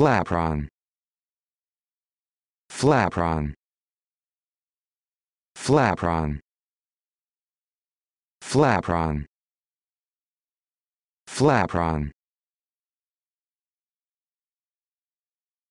Flapron. Flapron. Flapron. Flapron. Flapron.